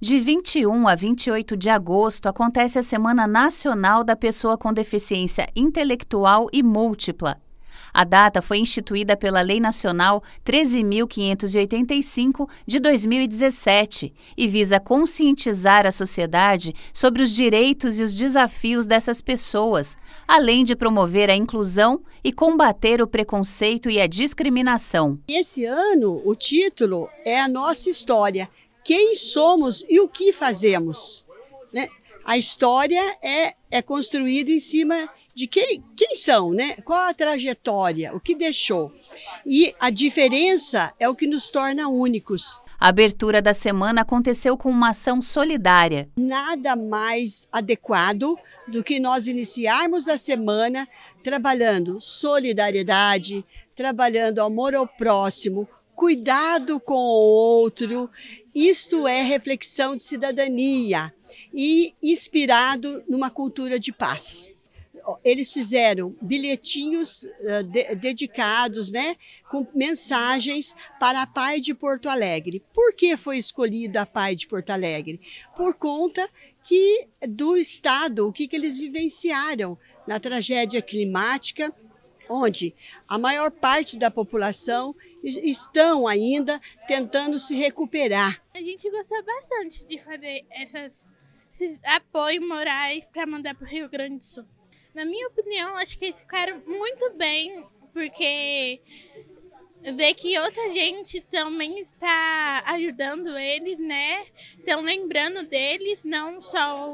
De 21 a 28 de agosto acontece a Semana Nacional da Pessoa com Deficiência Intelectual e Múltipla. A data foi instituída pela Lei Nacional 13.585 de 2017 e visa conscientizar a sociedade sobre os direitos e os desafios dessas pessoas, além de promover a inclusão e combater o preconceito e a discriminação. Esse ano, o título é A Nossa História quem somos e o que fazemos. Né? A história é, é construída em cima de quem, quem são, né? qual a trajetória, o que deixou. E a diferença é o que nos torna únicos. A abertura da semana aconteceu com uma ação solidária. Nada mais adequado do que nós iniciarmos a semana trabalhando solidariedade, trabalhando amor ao próximo, cuidado com o outro. Isto é reflexão de cidadania e inspirado numa cultura de paz eles fizeram bilhetinhos uh, de, dedicados, né, com mensagens para a Pai de Porto Alegre. Por que foi escolhida a Pai de Porto Alegre? Por conta que do estado, o que, que eles vivenciaram na tragédia climática onde a maior parte da população estão ainda tentando se recuperar. A gente gostou bastante de fazer essas, esses apoios morais para mandar para o Rio Grande do Sul. Na minha opinião, acho que eles ficaram muito bem, porque ver que outra gente também está ajudando eles, né? Estão lembrando deles, não só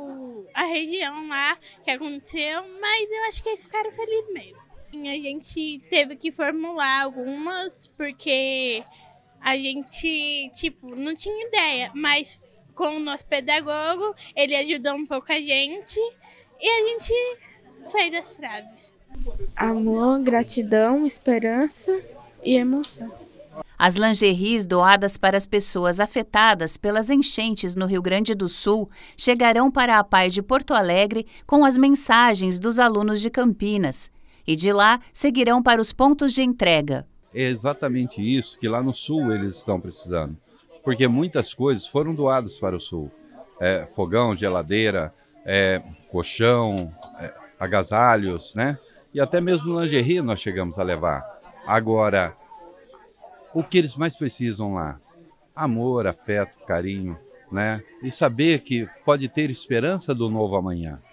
a região lá que aconteceu, mas eu acho que eles ficaram felizes mesmo. Assim, a gente teve que formular algumas porque a gente, tipo, não tinha ideia, mas com o nosso pedagogo, ele ajudou um pouco a gente e a gente fez as frases. Amor, gratidão, esperança e emoção. As lingeries doadas para as pessoas afetadas pelas enchentes no Rio Grande do Sul chegarão para a Pai de Porto Alegre com as mensagens dos alunos de Campinas e de lá seguirão para os pontos de entrega. É exatamente isso que lá no Sul eles estão precisando, porque muitas coisas foram doadas para o Sul: é, fogão, geladeira, é, colchão, é, agasalhos, né? E até mesmo lingerie nós chegamos a levar. Agora, o que eles mais precisam lá? Amor, afeto, carinho, né? E saber que pode ter esperança do novo amanhã.